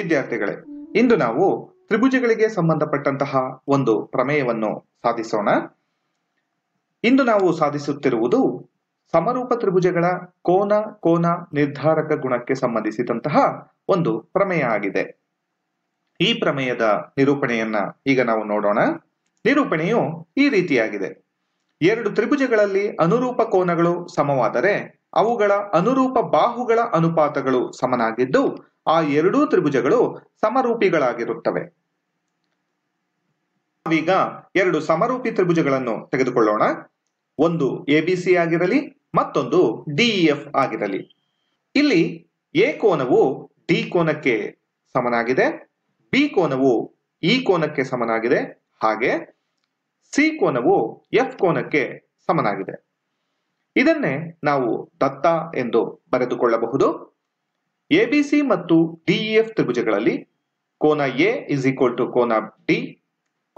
ವಿದ್ಯಾರ್ಥಿಗಳೇ ಇಂದು ನಾವು ತ್ರಿಭುಜಗಳಿಗೆ ಸಂಬಂಧಪಟ್ಟಂತಹ ಒಂದು ಪ್ರಮೇಯವನ್ನು ಸಾಧಿಸೋಣ ಇಂದು ನಾವು ಸಾಧಿಸುತ್ತಿರುವುದು ಸಮರೂಪ ತ್ರಿಭುಜಗಳ ಕೋನ ಕೋನ ನಿರ್ಧಾರಕ ಗುಣಕ್ಕೆ ಸಂಬಂಧಿಸಿದಂತಹ ಒಂದು ಪ್ರಮೇಯ ಆಗಿದೆ ಈ ಪ್ರಮೇಯದ ನಿರೂಪಣೆಯನ್ನ ಈಗ ನಾವು ನೋಡೋಣ ನಿರೂಪಣೆಯು ಈ ರೀತಿಯಾಗಿದೆ ಎರಡು ತ್ರಿಭುಜಗಳಲ್ಲಿ ಅನುರೂಪ ಕೋನಗಳು ಸಮವಾದರೆ ಅವುಗಳ ಅನುರೂಪ ಬಾಹುಗಳ ಅನುಪಾತಗಳು ಸಮನಾಗಿದ್ದು ಆ ಎರಡೂ ತ್ರಿಭುಜಗಳು ಸಮರೂಪಿಗಳಾಗಿರುತ್ತವೆ ನಾವೀಗ ಎರಡು ಸಮರೂಪಿ ತ್ರಿಭುಜಗಳನ್ನು ತೆಗೆದುಕೊಳ್ಳೋಣ ಒಂದು ಎ ಆಗಿರಲಿ ಮತ್ತೊಂದು ಡಿಇಎಫ್ e ಆಗಿರಲಿ ಇಲ್ಲಿ ಎ ಕೋನವು ಡಿ ಕೋನಕ್ಕೆ ಸಮನಾಗಿದೆ ಬಿ ಕೋನವು ಇ e ಕೋನಕ್ಕೆ ಸಮನಾಗಿದೆ ಹಾಗೆ ಸಿ ಕೋನವು ಎಫ್ ಕೋನಕ್ಕೆ ಸಮನಾಗಿದೆ ಇದನ್ನೇ ನಾವು ದತ್ತ ಎಂದು ಬರೆದುಕೊಳ್ಳಬಹುದು ಎಬಿಸಿ ಮತ್ತು ಡಿಇಎಫ್ ತ್ರಿಭುಜಗಳಲ್ಲಿ ಕೋನ ಎ ಇಸ್ ಈಕ್ವಲ್ ಟು ಕೋನ ಡಿ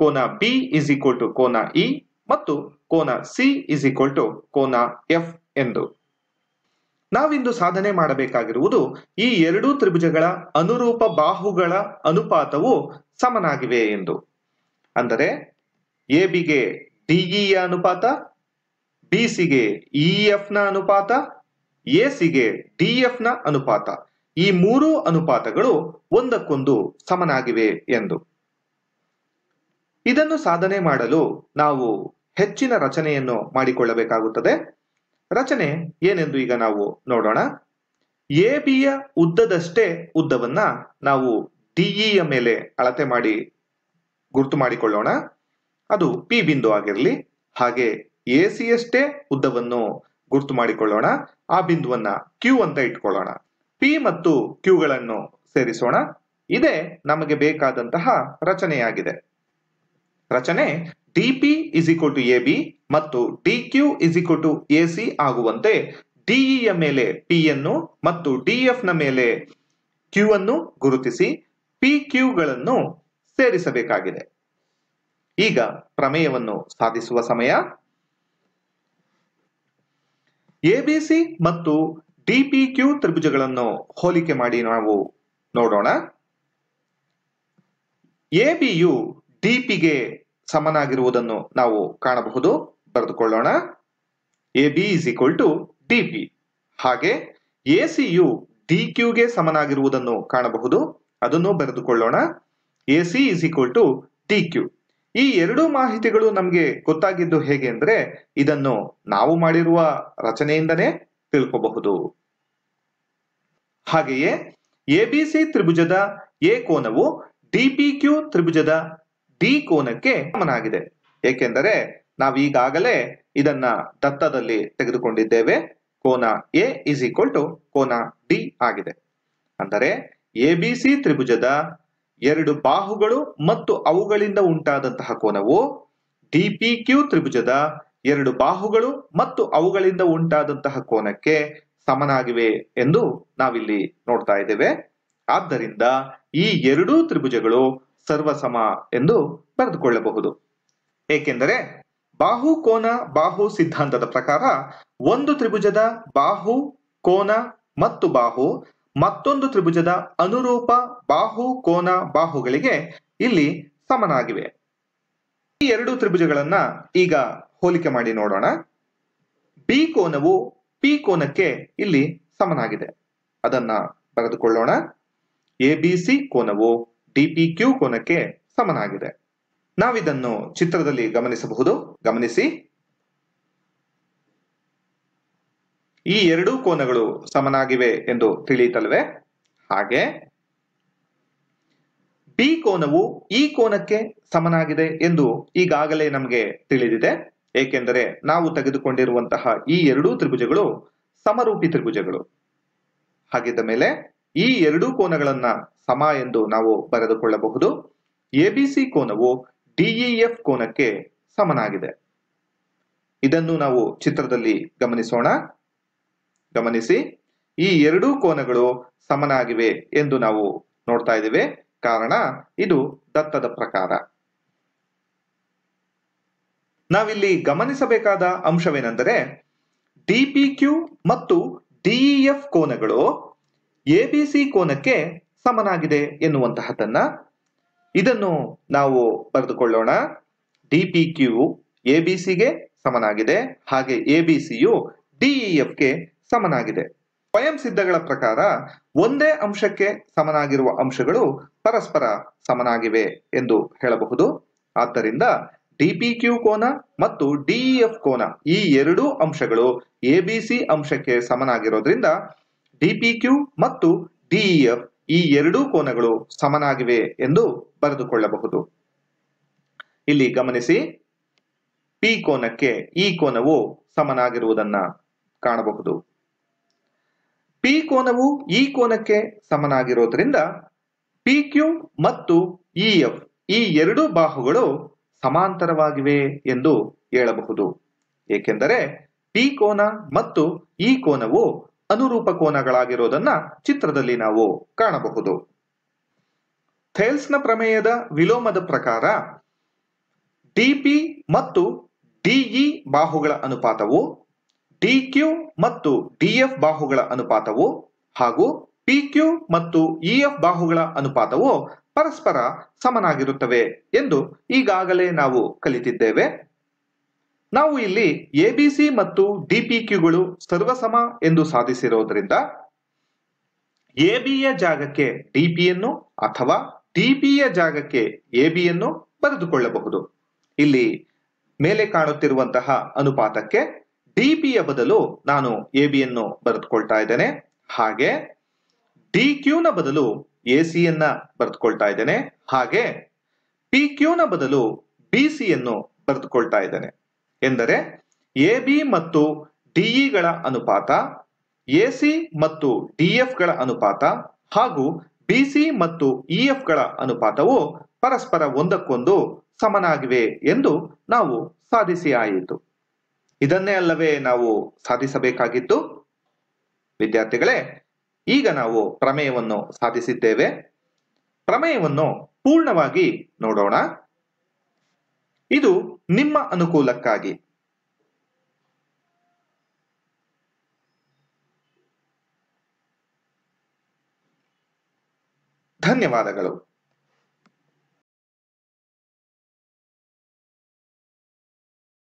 ಕೋನ ಬಿ ಇಸ್ ಈಕ್ವಲ್ ಟು ಕೋನ ಇ ಮತ್ತು ಕೋನ ಸಿ ಇಸ್ ಈಕ್ವಲ್ ಟು ಕೋನ ಎಫ್ ಎಂದು ನಾವಿಂದು ಸಾಧನೆ ಮಾಡಬೇಕಾಗಿರುವುದು ಈ ಎರಡೂ ತ್ರಿಭುಜಗಳ ಅನುರೂಪ ಬಾಹುಗಳ ಅನುಪಾತವು ಸಮನಾಗಿವೆ ಎಂದು ಅಂದರೆ ಎ ಬಿಗೆ ಡಿಇಯ ಅನುಪಾತ ಬಿ ಸಿಗೆ ಇಎಫ್ ನ ಅನುಪಾತ ಎ ಸಿಗೆ ಡಿಎಫ್ ನ ಅನುಪಾತ ಈ ಮೂರೂ ಅನುಪಾತಗಳು ಒಂದಕ್ಕೊಂದು ಸಮನಾಗಿವೆ ಎಂದು ಇದನ್ನು ಸಾಧನೆ ಮಾಡಲು ನಾವು ಹೆಚ್ಚಿನ ರಚನೆಯನ್ನು ಮಾಡಿಕೊಳ್ಳಬೇಕಾಗುತ್ತದೆ ರಚನೆ ಏನೆಂದು ಈಗ ನಾವು ನೋಡೋಣ ಎ ಬಿಯ ಉದ್ದದಷ್ಟೇ ಉದ್ದವನ್ನ ನಾವು ಡಿಇಯ ಮೇಲೆ ಅಳತೆ ಮಾಡಿ ಗುರುತು ಮಾಡಿಕೊಳ್ಳೋಣ ಅದು ಪಿ ಬಿಂದು ಆಗಿರಲಿ ಹಾಗೆ ಎ ಸಿಯಷ್ಟೇ ಉದ್ದವನ್ನು ಗುರುತು ಮಾಡಿಕೊಳ್ಳೋಣ ಆ ಬಿಂದುವನ್ನ ಕ್ಯೂ ಅಂತ ಇಟ್ಕೊಳ್ಳೋಣ ಪಿ ಮತ್ತು ಕ್ಯೂಗಳನ್ನು ಸೇರಿಸೋಣ ಇದೇ ನಮಗೆ ಬೇಕಾದಂತಹ ರಚನೆಯಾಗಿದೆ ರಚನೆ D P is equal to A B ಮತ್ತು D Q is equal to A C ಆಗುವಂತೆ ಡಿಇಯ e ಮೇಲೆ ಪಿ ಯನ್ನು ಮತ್ತು ಡಿಎಫ್ ನ ಮೇಲೆ ಕ್ಯೂ ಅನ್ನು ಗುರುತಿಸಿ ಪಿ ಕ್ಯೂಗಳನ್ನು ಸೇರಿಸಬೇಕಾಗಿದೆ ಈಗ ಪ್ರಮೇಯವನ್ನು ಸಾಧಿಸುವ ಸಮಯ ಎಬಿಸಿ ಮತ್ತು ಡಿ ಪಿ ಕ್ಯೂ ತ್ರಿಭುಜಗಳನ್ನು ಹೋಲಿಕೆ ಮಾಡಿ ನಾವು ನೋಡೋಣ ಎ ಬಿಯು ಡಿ ಪಿಗೆ ಸಮನಾಗಿರುವುದನ್ನು ನಾವು ಕಾಣಬಹುದು ಬರೆದುಕೊಳ್ಳೋಣ A B is equal to D P ಹಾಗೆ ಎ ಯು ಡಿ ಕ್ಯೂಗೆ ಸಮನಾಗಿರುವುದನ್ನು ಕಾಣಬಹುದು ಅದನ್ನು ಬರೆದುಕೊಳ್ಳೋಣ A C is equal to D Q ಈ ಎರಡು ಮಾಹಿತಿಗಳು ನಮಗೆ ಗೊತ್ತಾಗಿದ್ದು ಹೇಗೆ ಅಂದ್ರೆ ಇದನ್ನು ನಾವು ಮಾಡಿರುವ ರಚನೆಯಿಂದನೇ ತಿಳ್ಕೋಬಹುದು ಹಾಗೆಯೇ ಎಬಿಸಿ ತ್ರಿಭುಜದ ಎ ಕೋನವು ಡಿಪಿಕ್ಯೂ ಕ್ಯೂ ತ್ರಿಭುಜದ ಡಿ ಕೋನಕ್ಕೆ ಸಮನಾಗಿದೆ ಏಕೆಂದರೆ ನಾವೀಗಾಗಲೇ ಇದನ್ನ ದತ್ತದಲ್ಲಿ ತೆಗೆದುಕೊಂಡಿದ್ದೇವೆ ಕೋನ ಎ ಇಸ್ ಈಕ್ವಲ್ ಟು ಕೋನ ಡಿ ಆಗಿದೆ ಅಂದರೆ ಎಬಿಸಿ ತ್ರಿಭುಜದ ಎರಡು ಬಾಹುಗಳು ಮತ್ತು ಅವುಗಳಿಂದ ಉಂಟಾದಂತಹ ಕೋನವು ಡಿಪಿಕ್ಯೂ ಕ್ಯೂ ತ್ರಿಭುಜದ ಎರಡು ಬಾಹುಗಳು ಮತ್ತು ಅವುಗಳಿಂದ ಉಂಟಾದಂತಹ ಕೋನಕ್ಕೆ ಸಮನಾಗಿವೆ ಎಂದು ನಾವಿಲ್ಲಿ ನೋಡ್ತಾ ಇದ್ದೇವೆ ಆದ್ದರಿಂದ ಈ ಎರಡೂ ತ್ರಿಭುಜಗಳು ಸರ್ವಸಮ ಎಂದು ಬರೆದುಕೊಳ್ಳಬಹುದು ಏಕೆಂದರೆ ಬಾಹು ಕೋನ ಬಾಹು ಸಿದ್ಧಾಂತದ ಪ್ರಕಾರ ಒಂದು ತ್ರಿಭುಜದ ಬಾಹು ಕೋನ ಮತ್ತು ಬಾಹು ಮತ್ತೊಂದು ತ್ರಿಭುಜದ ಅನುರೂಪ ಬಾಹು ಕೋನ ಬಾಹುಗಳಿಗೆ ಇಲ್ಲಿ ಸಮನಾಗಿವೆ ಈ ಎರಡು ತ್ರಿಭುಜಗಳನ್ನ ಈಗ ಹೋಲಿಕೆ ಮಾಡಿ ನೋಡೋಣ ಬಿ ಕೋನವು ಪಿ ಕೋನಕ್ಕೆ ಇಲ್ಲಿ ಸಮನಾಗಿದೆ ಅದನ್ನ ಬರೆದುಕೊಳ್ಳೋಣ ಎ ಬಿ ಸಿ ಕೋನವು ಡಿ ಪಿ ಕ್ಯೂ ಕೋನಕ್ಕೆ ಸಮನಾಗಿದೆ ನಾವಿದನ್ನು ಚಿತ್ರದಲ್ಲಿ ಗಮನಿಸಬಹುದು ಗಮನಿಸಿ ಈ ಎರಡೂ ಕೋನಗಳು ಸಮನಾಗಿವೆ ಎಂದು ತಿಳಿಯಿತಲ್ವೇ ಹಾಗೆ ಬಿ ಕೋನವು ಈ ಕೋನಕ್ಕೆ ಸಮನಾಗಿದೆ ಎಂದು ಈಗಾಗಲೇ ನಮಗೆ ತಿಳಿದಿದೆ ಏಕೆಂದರೆ ನಾವು ತೆಗೆದುಕೊಂಡಿರುವಂತಹ ಈ ಎರಡೂ ತ್ರಿಭುಜಗಳು ಸಮರೂಪಿ ತ್ರಿಭುಜಗಳು ಹಾಗಿದ್ದ ಮೇಲೆ ಈ ಎರಡೂ ಕೋನಗಳನ್ನ ಸಮ ಎಂದು ನಾವು ಬರೆದುಕೊಳ್ಳಬಹುದು ಎಬಿಸಿ ಕೋನವು ಡಿಇಎಫ್ ಕೋನಕ್ಕೆ ಸಮನಾಗಿದೆ ಇದನ್ನು ನಾವು ಚಿತ್ರದಲ್ಲಿ ಗಮನಿಸೋಣ ಗಮನಿಸಿ ಈ ಎರಡೂ ಕೋನಗಳು ಸಮನಾಗಿವೆ ಎಂದು ನಾವು ನೋಡ್ತಾ ಇದ್ದೇವೆ ಕಾರಣ ಇದು ದತ್ತದ ಪ್ರಕಾರ ನಾವಿಲ್ಲಿ ಗಮನಿಸಬೇಕಾದ ಅಂಶವೇನೆಂದರೆ ಡಿ ಪಿ ಕ್ಯೂ ಮತ್ತು ಡಿಇಎಫ್ ಕೋನಗಳು ಎ ಬಿ ಸಿ ಕೋನಕ್ಕೆ ಸಮನಾಗಿದೆ ಎನ್ನುವಂತಹದನ್ನ ಇದನ್ನು ನಾವು ಬರೆದುಕೊಳ್ಳೋಣ D P Q A B ಸಮನಾಗಿದೆ ಹಾಗೆ ಎ ಬಿ ಸಿಯು ಡಿಇಎಫ್ಗೆ ಸಮನಾಗಿದೆ ಸ್ವಯಂ ಸಿದ್ಧಗಳ ಪ್ರಕಾರ ಒಂದೇ ಅಂಶಕ್ಕೆ ಸಮನಾಗಿರುವ ಅಂಶಗಳು ಪರಸ್ಪರ ಸಮನಾಗಿವೆ ಎಂದು ಹೇಳಬಹುದು ಆದ್ದರಿಂದ ಡಿಪಿಕ್ಯೂ ಕೋನ ಮತ್ತು ಡಿಇಎಫ್ ಕೋನ ಈ ಎರಡೂ ಅಂಶಗಳು ಎಬಿಸಿ ಅಂಶಕ್ಕೆ ಸಮನಾಗಿರೋದ್ರಿಂದ ಡಿಪಿಕ್ಯೂ ಮತ್ತು ಡಿಇಎಫ್ ಈ ಎರಡೂ ಕೋನಗಳು ಸಮನಾಗಿವೆ ಎಂದು ಬರೆದುಕೊಳ್ಳಬಹುದು ಇಲ್ಲಿ ಗಮನಿಸಿ ಪಿ ಕೋನಕ್ಕೆ ಈ ಕೋನವು ಸಮನಾಗಿರುವುದನ್ನ ಕಾಣಬಹುದು ಪಿ ಕೋನವು ಈ ಕೋನಕ್ಕೆ ಸಮನಾಗಿರೋದ್ರಿಂದ ಪಿ ಕ್ಯೂ ಮತ್ತು ಇಎಫ್ ಈ ಎರಡೂ ಬಾಹುಗಳು ಸಮಾಂತರವಾಗಿವೆ ಎಂದು ಹೇಳಬಹುದು ಏಕೆಂದರೆ ಪಿ ಕೋನ ಮತ್ತು ಈ ಕೋನವು ಅನುರೂಪ ಕೋನಗಳಾಗಿರೋದನ್ನ ಚಿತ್ರದಲ್ಲಿ ನಾವು ಕಾಣಬಹುದು ಥೇಲ್ಸ್ನ ಪ್ರಮೇಯದ ವಿಲೋಮದ ಪ್ರಕಾರ ಡಿಪಿ ಮತ್ತು ಡಿಇ ಬಾಹುಗಳ ಅನುಪಾತವು ಡಿಕ್ಯೂ ಮತ್ತು ಡಿಎಫ್ ಬಾಹುಗಳ ಅನುಪಾತವು ಹಾಗೂ ಪಿ ಕ್ಯೂ ಮತ್ತು ಇಎಫ್ ಬಾಹುಗಳ ಅನುಪಾತವು ಪರಸ್ಪರ ಸಮನಾಗಿರುತ್ತವೆ ಎಂದು ಈಗಾಗಲೇ ನಾವು ಕಲಿತಿದ್ದೇವೆ ನಾವು ಇಲ್ಲಿ ಎ ಬಿ ಸಿ ಮತ್ತು ಡಿ ಪಿ ಕ್ಯೂಗಳು ಸರ್ವಸಮ ಎಂದು ಸಾಧಿಸಿರೋದ್ರಿಂದ ಎ ಬಿಯ ಜಾಗಕ್ಕೆ ಡಿ ಪಿಯನ್ನು ಅಥವಾ ಡಿ ಪಿಯ ಜಾಗಕ್ಕೆ ಎ ಬಿಯನ್ನು ಬರೆದುಕೊಳ್ಳಬಹುದು ಇಲ್ಲಿ ಮೇಲೆ ಕಾಣುತ್ತಿರುವಂತಹ ಅನುಪಾತಕ್ಕೆ ಡಿ ಪಿಯ ಬದಲು ನಾನು ಎ ಬಿಯನ್ನು ಬರೆದುಕೊಳ್ತಾ ಇದ್ದೇನೆ ಹಾಗೆ ಡಿ ಕ್ಯೂನ ಬದಲು ಎ ಯನ್ನ ಬರೆದುಕೊಳ್ತಾ ಇದ್ದೇನೆ ಹಾಗೆ ಪಿ ಕ್ಯೂನ ಬದಲು ಬಿ ಸಿಯನ್ನು ಬರೆದುಕೊಳ್ತಾ ಇದ್ದೇನೆ ಎಂದರೆ ಎ ಬಿ ಮತ್ತು e ಗಳ ಅನುಪಾತ ಎ ಸಿ ಮತ್ತು ಡಿಎಫ್ಗಳ ಅನುಪಾತ ಹಾಗೂ ಬಿ ಸಿ ಮತ್ತು ಇಎಫ್ಗಳ e ಅನುಪಾತವು ಪರಸ್ಪರ ಒಂದಕ್ಕೊಂದು ಸಮನಾಗಿವೆ ಎಂದು ನಾವು ಸಾಧಿಸಿ ಆಯಿತು ಇದನ್ನೇ ಅಲ್ಲವೇ ನಾವು ಸಾಧಿಸಬೇಕಾಗಿತ್ತು ವಿದ್ಯಾರ್ಥಿಗಳೇ ಈಗ ನಾವು ಪ್ರಮೇಯವನ್ನು ಸಾಧಿಸಿದ್ದೇವೆ ಪ್ರಮೇಯವನ್ನು ಪೂರ್ಣವಾಗಿ ನೋಡೋಣ ಇದು ನಿಮ್ಮ ಅನುಕೂಲಕ್ಕಾಗಿ ಧನ್ಯವಾದಗಳು